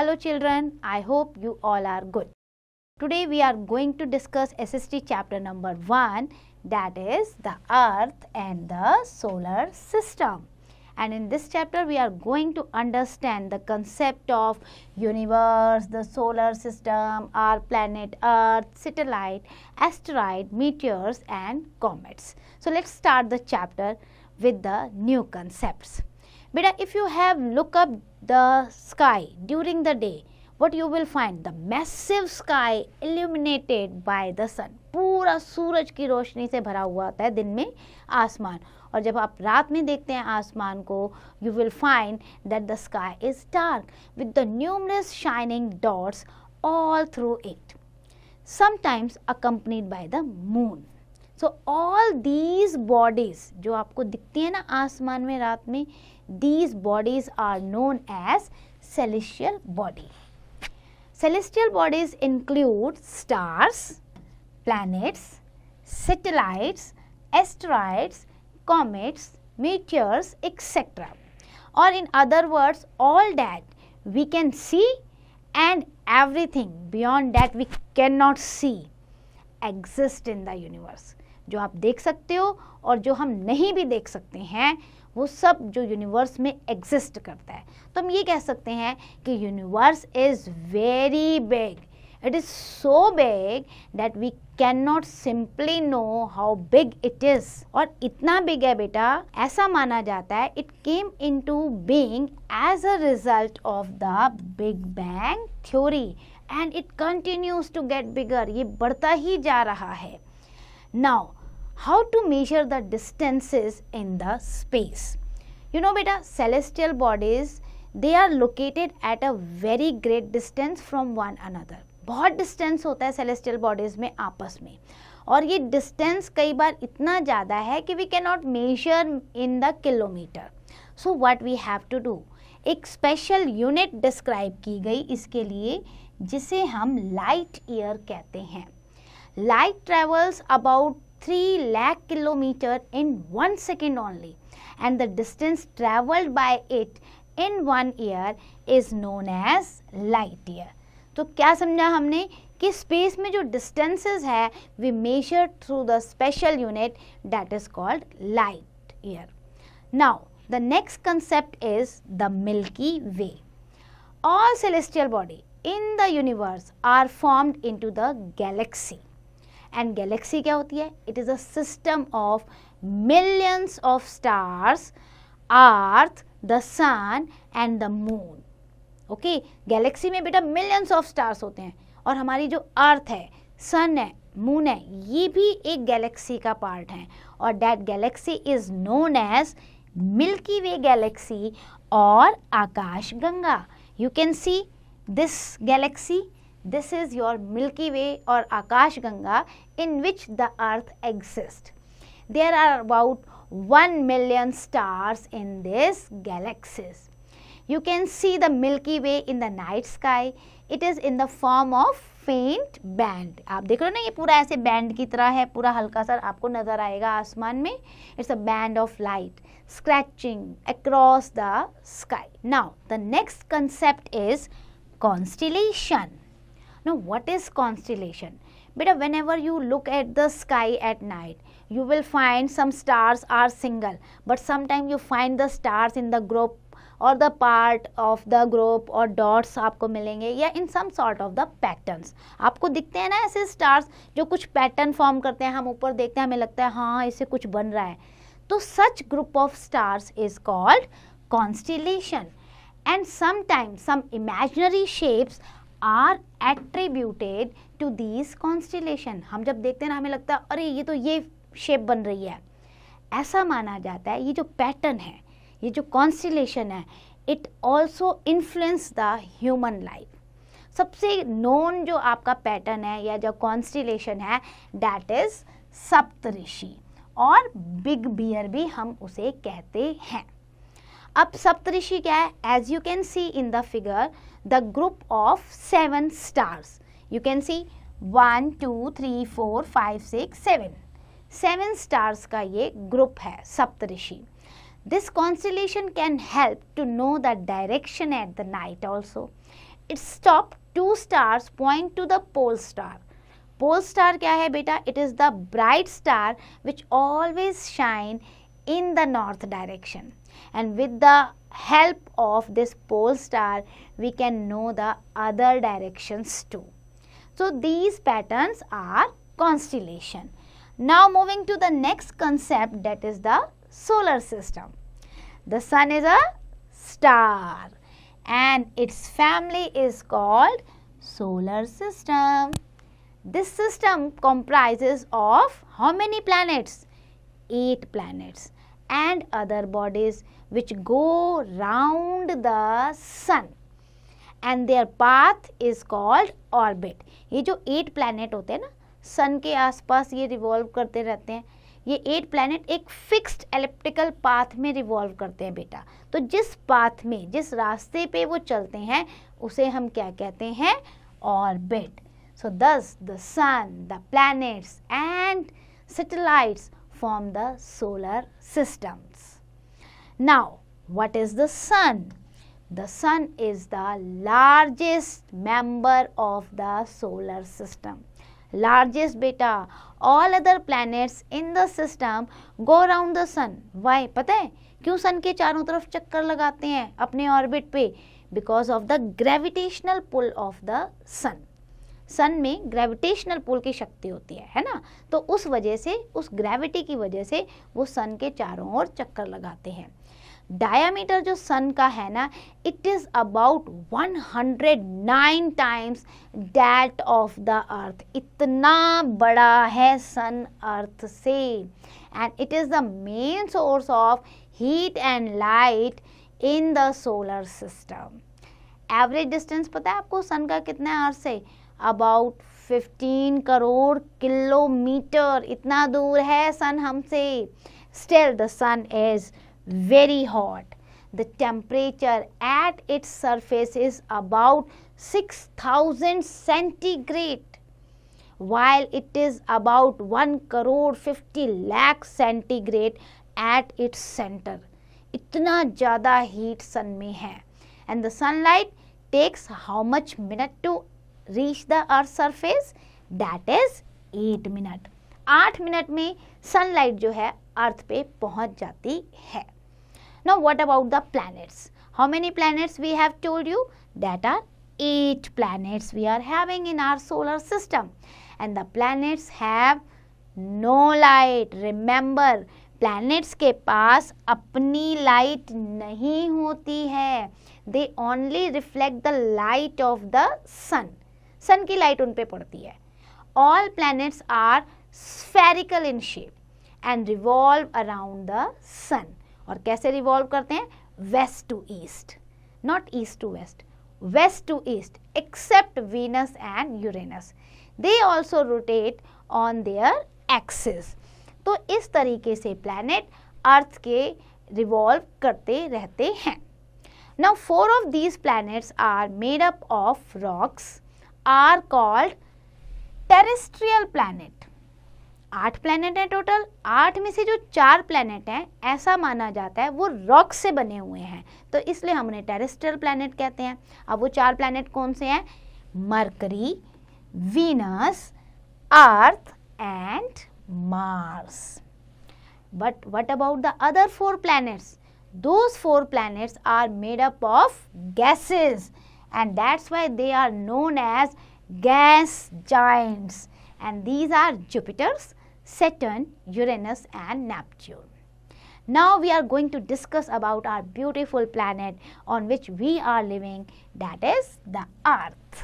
Hello children, I hope you all are good. Today we are going to discuss SST chapter number 1 that is the earth and the solar system. And in this chapter we are going to understand the concept of universe, the solar system, our planet earth, satellite, asteroid, meteors and comets. So let's start the chapter with the new concepts. Beta, if you have look up the sky during the day what you will find the massive sky illuminated by the sun पूरा सूरज की रोशनी से भरा हुआ होता है दिन में आसमान और जब आप रात में देखते हैं आसमान को you will find that the sky is dark with the numerous shining dots all through it sometimes accompanied by the moon so all these bodies जो आपको दिखती हैं ना आसमान में रात में These bodies are known as celestial body. Celestial bodies include stars, planets, satellites, asteroids, comets, meteors, etc. Or in other words, all that we can see and everything beyond that we cannot see exist in the universe. जो आप देख सकते हो और जो हम नहीं भी देख सकते हैं वो सब जो यूनिवर्स में एग्जिस्ट करता है तो हम ये कह सकते हैं कि universe is very big it is so big that we can not simply know how big it is और इतना बिग है बेटा ऐसा माना जाता है it came into being as a result of the big bang theory and it continues to get bigger ये बढ़ता ही जा रहा है now how to measure the distances in the space. You know beta, celestial bodies, they are located at a very great distance from one another. बहुत distance होता है celestial bodies में आपस में और ये डिस्टेंस कई बार इतना ज़्यादा है कि we can not measure in the kilometer so what we have to do एक स्पेशल यूनिट डिस्क्राइब की गई इसके लिए जिसे हम लाइट ईयर कहते हैं light travels about 3 lakh kilometer in 1 second only and the distance traveled by it in 1 year is known as light year. So, what did we understand? That distances hai, we measure through the special unit that is called light year. Now, the next concept is the Milky Way. All celestial bodies in the universe are formed into the galaxy. And galaxy क्या होती है it is a system of millions of stars earth the sun and the moon okay galaxy में बेटा millions of stars होते हैं और हमारी जो अर्थ है सन है मून है ये भी एक गैलेक्सी का पार्ट है और that galaxy is known as milky way galaxy और Akash Ganga you can see this galaxy this is your milky way और Akash Ganga in which the earth exist there are about one million stars in this galaxies you can see the milky way in the night sky it is in the form of faint band आप देख रहे हो ना ये पूरा ऐसे band की तरह है पूरा हल्का सा आपको नजर आएगा आसमान में it's a band of light scratching across the sky now the next concept is constellation now is is बेटा beta ever you look at the sky at night you will find some stars are single but sometime you find the stars in the group और the part of the group और dots आपको मिलेंगे या in some sort of the patterns आपको दिखते हैं ना ऐसे स्टार्स जो कुछ पैटर्न फॉर्म करते हैं हम ऊपर देखते हैं हमें लगता है हाँ इसे कुछ बन रहा है तो such group of stars is called constellation and sometime some imaginary shapes are attributed to these constellation हम जब देखते हैं ना हमें लगता है अरे ये तो ये शेप बन रही है ऐसा माना जाता है ये जो पैटर्न है ये जो कॉन्स्टिलेशन है it also influence the human life सबसे नोन जो आपका पैटर्न है या जो कॉन्स्टिलेशन है डैट इज़ सप्तऋषि और बिग बियर भी हम उसे कहते हैं अब सप्तऋषि क्या है as you can see in the figure the group of seven stars you can see one two three four five six seven seven stars का ये ग्रुप है Saptarishi this constellation can help to know the direction at the night also its top two stars point to the pole star pole star क्या है बेटा it is the bright star which always shine in the north direction and with the help of this pole star we can know the other directions too. So these patterns are constellation. Now moving to the next concept that is the solar system. The sun is a star and its family is called solar system. This system comprises of how many planets? 8 planets. And other bodies which go round the sun and their path is called orbit ये जो eight planet होते हैं ना सन के आसपास ये revolve करते रहते हैं ये एट प्लानट एक फिक्स्ड एलिप्टिकल पाथ में रिवॉल्व करते हैं बेटा तो जिस पाथ में जिस रास्ते पे वो चलते हैं उसे हम क्या कहते हैं orbit so thus the sun the planets and satellites form the solar systems. Now, what is the sun? The sun is the largest member of the solar system. Largest beta. All other planets in the system go around the sun. Why? pata hai kyun sun ke charon taraf chakkar lagate hain apne orbit pe because of the gravitational pull of the sun sun में gravitational पुल की शक्ति होती है है ना तो उस वजह से उस ग्रेविटी की वजह से वो सन के चारों ओर चक्कर लगाते हैं डायामीटर जो सन का है ना it is about 109 times that of the earth इतना बड़ा है सन अर्थ से and it is the main source of heat and light in the solar system average distance पता है आपको सन का कितना है अर्थ से अबाउट 15 करोड़ किलोमीटर इतना दूर है सन हमसे still the sun is very hot the temperature at its surface is about 6000 centigrade while it is about 1 crore 50 lakh centigrade at its center इतना ज़्यादा हीट सन में है and the sunlight takes how much minute to reach the earth surface that is eight minute आठ minute में sunlight जो है earth पे पहुंच जाती है now what about the planets how many planets we have told you that are eight planets we are having in our solar system and the planets have no light remember planets के पास अपनी light नहीं होती है they only reflect the light of the sun sun की light उन पर पड़ती है all planets are spherical in shape and revolve around the sun और कैसे रिवॉल्व करते हैं west to east not east to waste waste to east except Venus and Uranus they also rotate on their axis तो इस तरीके से planet earth के revolve करते रहते हैं now four of these planets are made up of rocks are called terrestrial planet आठ planet हैं टोटल आठ में से जो चार प्लैनेट हैं ऐसा माना जाता है वो रॉक से बने हुए हैं तो इसलिए हम उन्हें टेरेस्ट्रियल प्लैनेट कहते हैं अब वो चार प्लैनेट कौन से हैं Mercury Venus Earth and Mars but what about the other four planets those four planets are made up of gases and that's why they are known as gas giants and these are Jupiter's, Saturn, Uranus and Neptune. Now we are going to discuss about our beautiful planet on which we are living that is the Earth.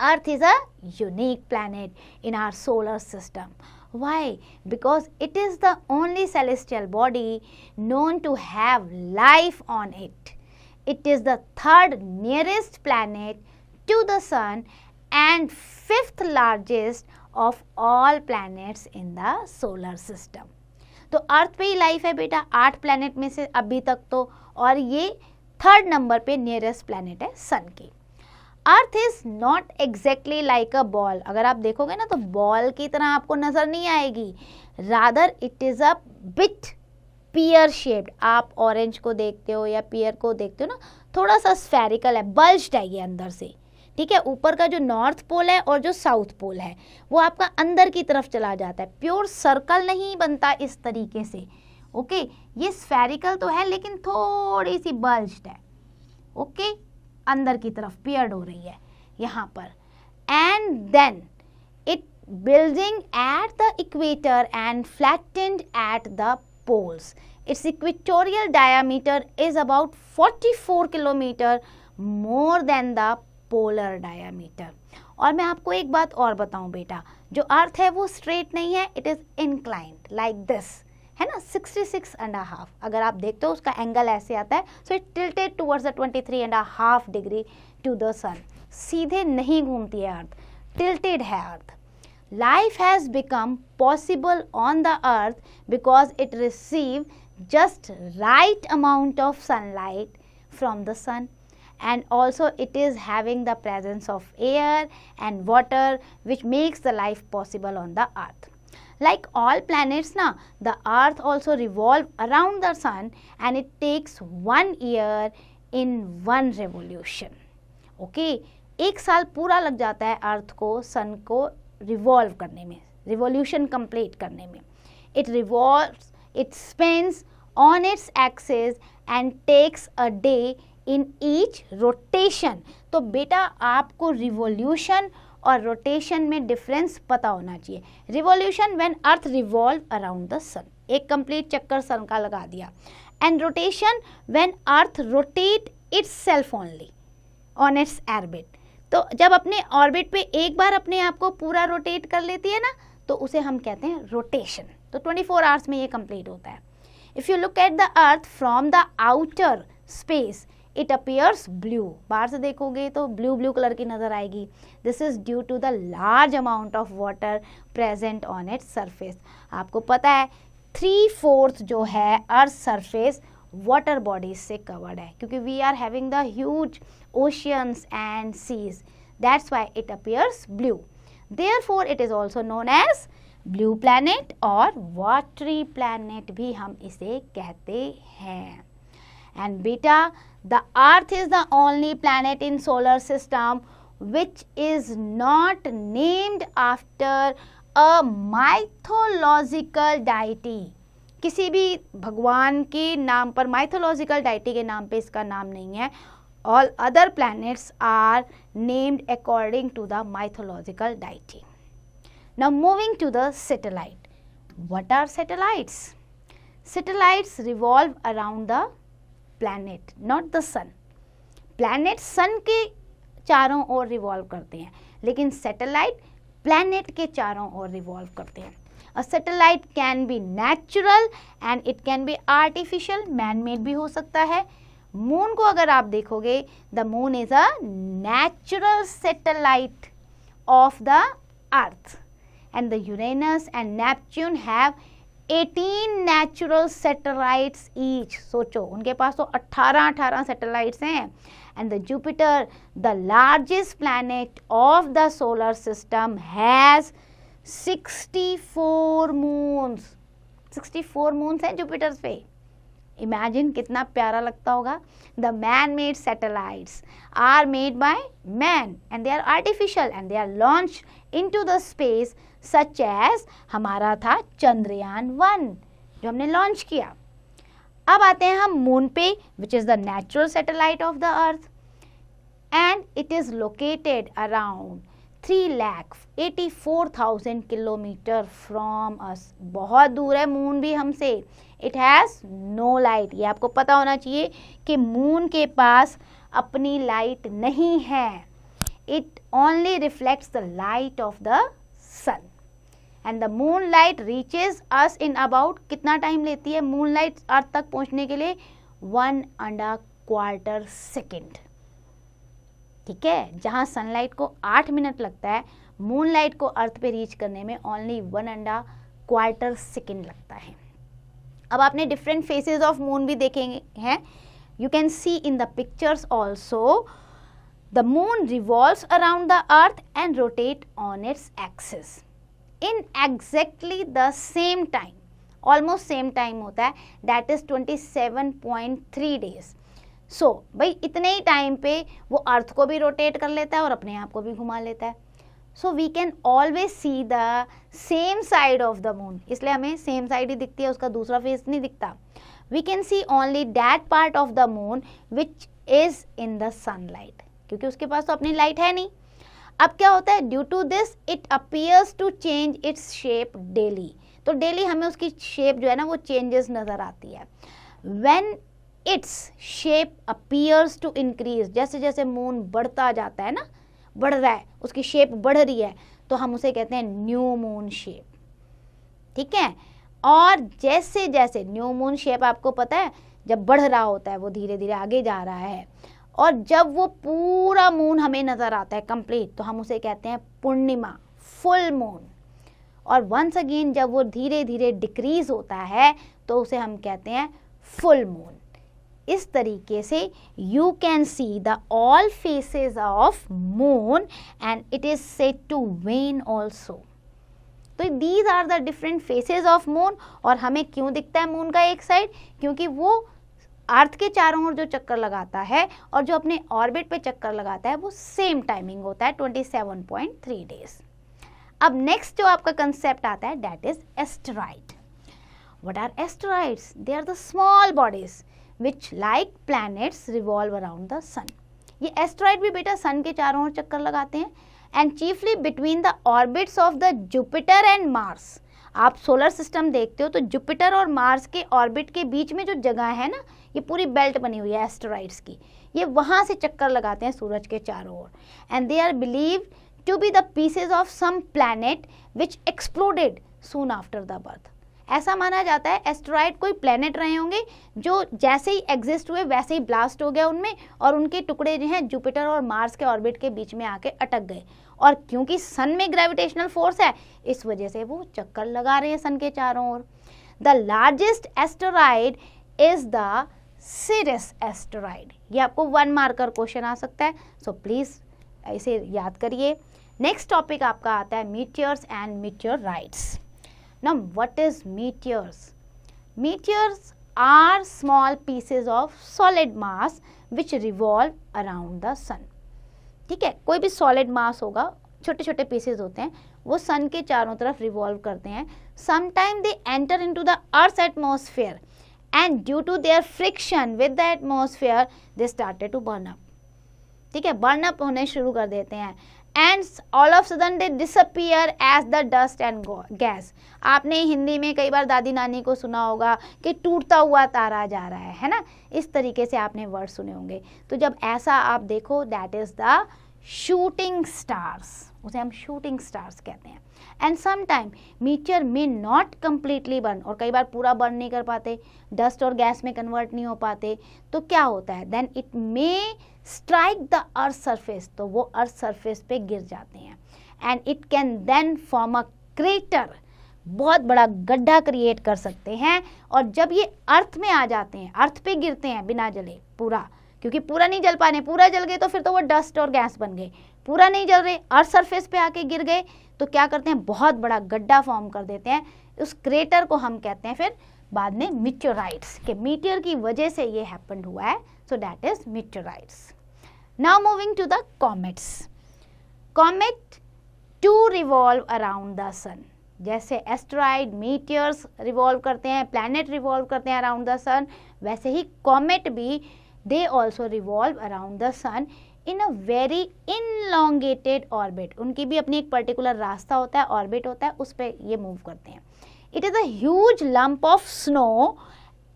Earth is a unique planet in our solar system. Why? Because it is the only celestial body known to have life on it. It is the third nearest planet to the sun and fifth largest of all planets in the solar system. तो अर्थ पे ही life है बेटा आठ planet में से अभी तक तो और ये थर्ड नंबर पे नियरेस्ट प्लैनेट है सन के earth is not exactly like a ball अगर आप देखोगे ना तो बॉल की तरह आपको नज़र नहीं आएगी rather it is a bit pear shaped आप ऑरेंज को देखते हो या पियर को देखते हो ना थोड़ा सा स्फेरिकल है बल्ज्ड है ये अंदर से ठीक है ऊपर का जो नॉर्थ पोल है और जो साउथ पोल है वो आपका अंदर की तरफ चला जाता है प्योर सर्कल नहीं बनता इस तरीके से ओके ये स्फेरिकल तो है लेकिन थोड़ी सी बल्ज्ड है ओके अंदर की तरफ पियर्ड हो रही है यहाँ पर and then it bulging at the equator and flattened at the poles. Its equatorial diameter is about 44 kilometer more than the polar diameter. और मैं आपको एक बात और बताऊं बेटा जो अर्थ है वो स्ट्रेट नहीं है it is inclined like this है ना 66 एंड हाफ अगर आप देखते हो उसका एंगल ऐसे आता है so it tilted towards the 23 and half degree to the sun सीधे नहीं घूमती है अर्थ टिल्टेड है अर्थ Life has become possible on the earth because it received just right amount of sunlight from the sun and also it is having the presence of air and water which makes the life possible on the earth. Like all planets now, the earth also revolve around the sun and it takes one year in one revolution. Okay, एक साल पूरा लग जाता है अर्थ को सन को revolve करने में रिवोल्यूशन कंप्लीट करने में it revolve it spins on its axis and takes a day in each rotation तो बेटा आपको रिवोल्यूशन और रोटेशन में डिफरेंस पता होना चाहिए revolution when earth revolve around the sun एक कंप्लीट चक्कर सन का लगा दिया and rotation when earth rotate itself only on its orbit तो जब अपने ऑर्बिट पे एक बार अपने आप को पूरा रोटेट कर लेती है ना तो उसे हम कहते हैं रोटेशन तो 24 फोर आवर्स में ये कंप्लीट होता है if you look at the earth from the outer space it appears blue बाहर से देखोगे तो ब्लू ब्लू कलर की नज़र आएगी this is due to the large amount of water present on its surface आपको पता है थ्री फोर्थ जो है अर्थ सरफेस water bodies से covered है क्योंकि we are having the huge oceans and seas. That's why it appears blue. Therefore, it is also known as blue planet or watery planet भी हम इसे कहते हैं. And beta, the earth is the only planet in solar system which is not named after a mythological deity. किसी भी भगवान के नाम पर माइथोलॉजिकल डाइटी के नाम पे इसका नाम नहीं है all other planets are named according to the mythological deity now moving to the satellite what are satellites satellites revolve around the planet not the sun planet sun के चारों ओर रिवॉल्व करते हैं लेकिन सेटेलाइट प्लैनेट के चारों ओर revolve करते हैं a satellite can be natural and it can be artificial man made भी हो सकता है मून को अगर आप देखोगे the moon is a natural satellite of the earth and the Uranus and Neptune have 18 natural satellite each सोचो उनके पास तो 18 18 सेटेलाइट्स हैं and the Jupiter the largest planet of the solar system has 64 moons 64 moons हैं Jupiter's पे imagine कितना प्यारा लगता होगा the man made satellites are made by man and they are artificial and they are launch into the space such as हमारा था Chandrayaan one जो हमने लॉन्च किया अब आते हैं हम मून पे which is the natural satellite of the earth and it is located around three lakhs eighty four thousand kilometer from us बहुत दूर है मून भी हमसे इट हैज़ नो लाइट ये आपको पता होना चाहिए कि मून के पास अपनी लाइट नहीं है it only reflects the light of the sun and the moon light reaches us in about कितना टाइम लेती है मून लाइट अर्थ तक पहुँचने के लिए वन अंडा क्वार्टर सेकेंड ठीक है जहाँ सनलाइट को आठ मिनट लगता है मूनलाइट को अर्थ पे रीच करने में only one and a quarter second लगता है अब आपने डिफरेंट फेसेस ऑफ मून भी देखे हैं you can see in the pictures also the moon revolve around the earth and rotate on its axis in exactly the same time almost same time होता है that is three days so so, भाई इतने ही time पे वो अर्थ को भी rotate कर लेता है और अपने आप को भी घुमा लेता है so we can always see the same side of the moon इसलिए हमें सेम साइड ही दिखती है उसका दूसरा फेस नहीं दिखता we can see only that part of the moon which is in the sunlight क्योंकि उसके पास तो अपनी लाइट है नहीं अब क्या होता है due to this it appears to change its shape daily तो डेली हमें उसकी शेप जो है ना वो चेंजेस नज़र आती है when its shape appears to increase जैसे जैसे मून बढ़ता जाता है ना बढ़ रहा है उसकी शेप बढ़ रही है तो हम उसे कहते हैं न्यू मून शेप ठीक है और जैसे जैसे न्यू मून शेप आपको पता है जब बढ़ रहा होता है वो धीरे धीरे आगे जा रहा है और जब वो पूरा मून हमें नज़र आता है कंप्लीट तो हम उसे कहते हैं पूर्णिमा फुल मून और वंस अगेन जब वो धीरे धीरे डिक्रीज होता है तो उसे हम कहते हैं फुल मून इस तरीके से you can see the all faces of moon and it is set to wane also तो these are the different faces of moon और हमें क्यों दिखता है मून का एक साइड क्योंकि वो अर्थ के चारों ओर जो चक्कर लगाता है और जो अपने ऑर्बिट पे चक्कर लगाता है वो सेम टाइमिंग होता है 27.3 डेज अब नेक्स्ट जो आपका कंसेप्ट आता है that is asteroid what are asteroid they are the small bodies which like planets revolve around the sun ये एस्ट्रॉयड भी बेटा सन के चारों ओर चक्कर लगाते हैं and chiefly between the orbits of the Jupiter and Mars आप सोलर सिस्टम देखते हो तो जुपिटर और मार्स के ऑर्बिट के बीच में जो जगह है ना ये पूरी बेल्ट बनी हुई है एस्ट्रॉयड्स की ये वहाँ से चक्कर लगाते हैं सूरज के चारों ओर and they are believe to be the pieces of some planet which exploded soon after the birth ऐसा माना जाता है एस्ट्रॉयड कोई प्लेनेट रहे होंगे जो जैसे ही एग्जिस्ट हुए वैसे ही ब्लास्ट हो गया उनमें और उनके टुकड़े जो हैं जुपिटर और मार्स के ऑर्बिट के बीच में आके अटक गए और क्योंकि सन में ग्रेविटेशनल फोर्स है इस वजह से वो चक्कर लगा रहे हैं सन के चारों ओर the largest asteroid is the Ceres asteroid ये आपको वन मार्कर क्वेश्चन आ सकता है सो so प्लीज़ इसे याद करिए नेक्स्ट टॉपिक आपका आता है meteors and meteorites Now, what is meteors? Meteors are small pieces of solid mass which revolve around the sun. ठीक है कोई भी सॉलिड मास होगा छोटे छोटे पीसेज होते हैं वो सन के चारों तरफ रिवॉल्व करते हैं sometime they enter into the earth atmosphere and due to their friction with the atmosphere they started to burn up ठीक है बर्न अप होने शुरू कर देते हैं and all of sudden they disappear as the dust and gas आपने हिंदी में कई बार दादी नानी को सुना होगा कि टूटता हुआ तारा जा रहा है है ना इस तरीके से आपने वर्ड सुने होंगे तो जब ऐसा आप देखो that is the shooting stars उसे हम शूटिंग स्टार्स कहते हैं एंड समटाइम मिक्सचर में नॉट कम्प्लीटली बर्न और कई बार पूरा बर्न नहीं कर पाते डस्ट और गैस में कन्वर्ट नहीं हो पाते तो क्या होता है then it may strike the earth surface तो वो अर्थ सरफेस पे गिर जाते हैं and it can then form a crater बहुत बड़ा गड्ढा क्रिएट कर सकते हैं और जब ये अर्थ में आ जाते हैं अर्थ पे गिरते हैं बिना जले पूरा क्योंकि पूरा नहीं जल पाने पूरा जल गए तो फिर तो वो डस्ट और गैस बन गए पूरा नहीं जल रहे अर्थ सरफेस पे आके गिर गए तो क्या करते हैं बहुत बड़ा गड्ढा फॉर्म कर देते हैं उस क्रेटर को हम कहते हैं फिर बाद में मिट्योराइट्स के मीटियर की वजह से ये हैपन हुआ है so that is meteorites now moving to the comets comet to revolve around the sun जैसे एस्ट्रॉइड मीटियर्स रिवॉल्व करते हैं प्लैनेट रिवॉल्व करते हैं अराउंड द सन वैसे ही कॉमेट भी they also revolve around the sun in a very elongated orbit उनकी भी अपनी एक पर्टिकुलर रास्ता होता है ऑर्बिट होता है उस पर ये मूव करते हैं it is a huge lump of snow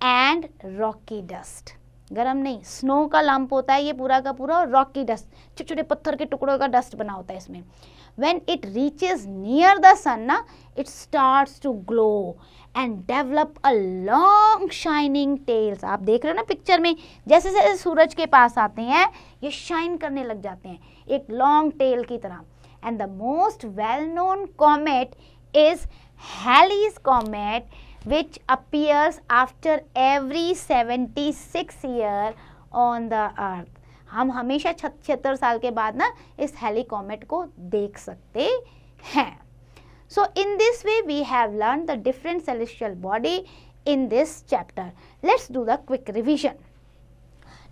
and rocky dust गर्म नहीं स्नो का लंप होता है ये पूरा का पूरा और रॉकी डस्ट छोटे छोटे पत्थर के टुकड़ों का डस्ट बना होता है इसमें when it reaches near the sun ना it start to glow and develop a long shining tails आप देख रहे हो ना पिक्चर में जैसे जैसे सूरज के पास आते हैं ये शाइन करने लग जाते हैं एक लॉन्ग टेल की तरह and the most well known comet is Halley's comet which appears after every seventy six year on the earth हम हमेशा छिहत्तर साल के बाद ना इस हैली कॉमेट को देख सकते हैं So, in this way we have learned the different celestial body in this chapter. Let us do the quick revision.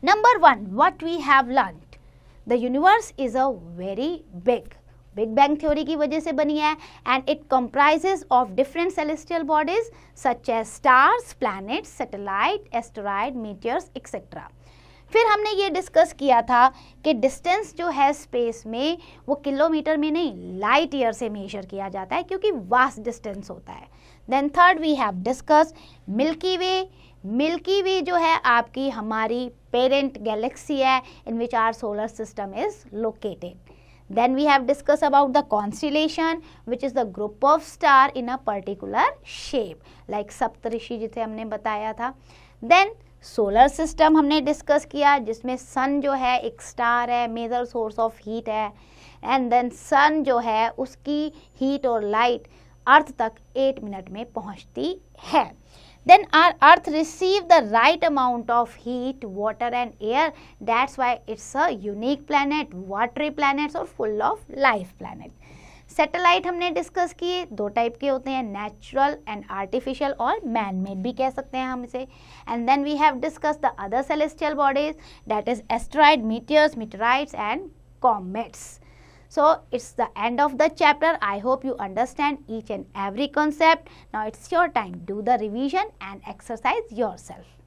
Number 1. What we have learned. The universe is a very big. Big Bang theory की वजह से बनी है and it comprises of different celestial bodies such as stars, planets, satellite, asteroid, meteors, etc. फिर हमने ये discuss किया था कि डिस्टेंस जो है स्पेस में वो किलोमीटर में नहीं लाइट ईयर से मेजर किया जाता है क्योंकि वास्ट डिस्टेंस होता है then third we have discuss Milky Way Milky Way जो है आपकी हमारी पेरेंट गैलेक्सी है in which our solar system is located then we have discuss about the constellation which is the group of star in a particular shape like Saptarishi जिसे हमने बताया था then solar system हमने डिस्कस किया जिसमें sun जो है एक स्टार है मेजर सोर्स ऑफ हीट है एंड देन सन जो है उसकी हीट और लाइट अर्थ तक एट मिनट में पहुंचती है then our earth receive the right amount of heat water and air that's why it's a unique planet watery planets और full of life planet satellite हमने डिस्कस किए दो टाइप के होते हैं नेचुरल एंड आर्टिफिशियल और मैन मेड भी कह सकते हैं हम इसे and then we have discuss the other celestial bodies that is asteroid meteors meteorites and comets so it's the end of the chapter I hope you understand each and every concept now it's your time do the revision and exercise your self